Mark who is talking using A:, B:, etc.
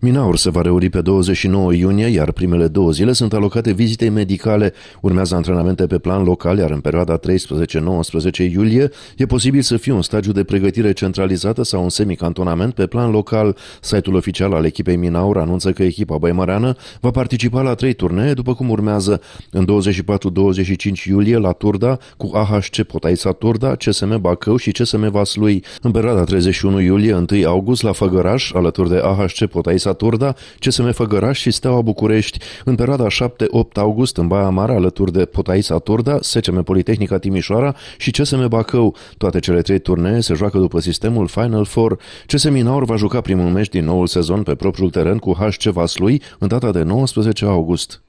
A: Minaur se va reuni pe 29 iunie, iar primele două zile sunt alocate vizitei medicale. Urmează antrenamente pe plan local, iar în perioada 13-19 iulie e posibil să fie un stagiu de pregătire centralizată sau un semicantonament pe plan local. Site-ul oficial al echipei Minaur anunță că echipa băimăreană va participa la trei turnee, după cum urmează în 24-25 iulie la Turda cu AHC Potaisa Turda, CSM Bacău și CSM Vaslui. În perioada 31 iulie-1 august la Făgăraș, alături de AHC Potaisa Turda, CSM Făgăraș și Steaua București. În perioada 7-8 august, în Baia Mare, alături de Potaița Turda, SCM Politehnica Timișoara și CSM Bacău. Toate cele trei turnee se joacă după sistemul Final Four. CSM Naur va juca primul meci din noul sezon pe propriul teren cu HC Vaslui în data de 19 august.